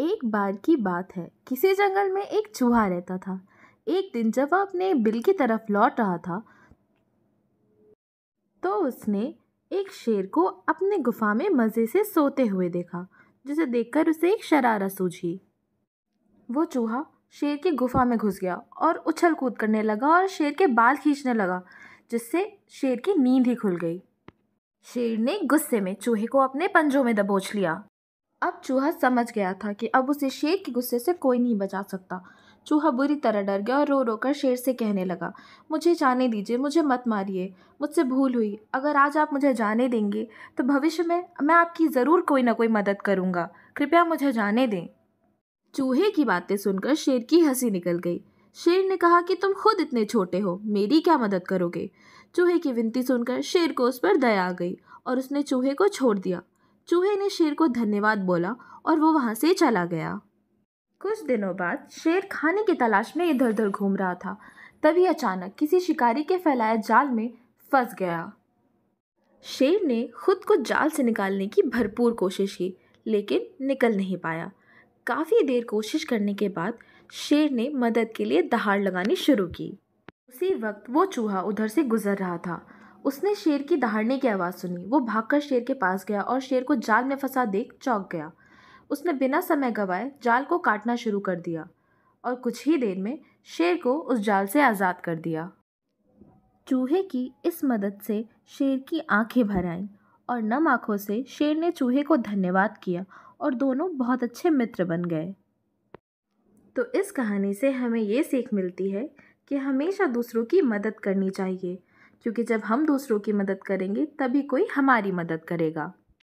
एक बार की बात है किसी जंगल में एक चूहा रहता था एक दिन जब वह अपने बिल की तरफ लौट रहा था तो उसने एक शेर को अपने गुफा में मज़े से सोते हुए देखा जिसे देखकर उसे एक शरारा सूझी वो चूहा शेर की गुफा में घुस गया और उछल कूद करने लगा और शेर के बाल खींचने लगा जिससे शेर की नींद ही खुल गई शेर ने गुस्से में चूहे को अपने पंजों में दबोच लिया अब चूहा समझ गया था कि अब उसे शेर के गुस्से से कोई नहीं बचा सकता चूहा बुरी तरह डर गया और रो रो कर शेर से कहने लगा मुझे जाने दीजिए मुझे मत मारिए मुझसे भूल हुई अगर आज आप मुझे जाने देंगे तो भविष्य में मैं आपकी ज़रूर कोई ना कोई मदद करूँगा कृपया मुझे जाने दें चूहे की बातें सुनकर शेर की हंसी निकल गई शेर ने कहा कि तुम खुद इतने छोटे हो मेरी क्या मदद करोगे चूहे की विनती सुनकर शेर को उस पर दया आ गई और उसने चूहे को छोड़ दिया चूहे ने शेर को धन्यवाद बोला और वो वहाँ से चला गया कुछ दिनों बाद शेर खाने की तलाश में इधर उधर घूम रहा था तभी अचानक किसी शिकारी के फैलाए जाल में फंस गया शेर ने खुद को जाल से निकालने की भरपूर कोशिश की लेकिन निकल नहीं पाया काफ़ी देर कोशिश करने के बाद शेर ने मदद के लिए दहाड़ लगानी शुरू की उसी वक्त वो चूहा उधर से गुजर रहा था उसने शेर की दहाड़ने की आवाज़ सुनी वो भागकर शेर के पास गया और शेर को जाल में फंसा देख चौंक गया उसने बिना समय गवाए जाल को काटना शुरू कर दिया और कुछ ही देर में शेर को उस जाल से आज़ाद कर दिया चूहे की इस मदद से शेर की आंखें भर आईं और नम आंखों से शेर ने चूहे को धन्यवाद किया और दोनों बहुत अच्छे मित्र बन गए तो इस कहानी से हमें ये सीख मिलती है कि हमेशा दूसरों की मदद करनी चाहिए क्योंकि जब हम दूसरों की मदद करेंगे तभी कोई हमारी मदद करेगा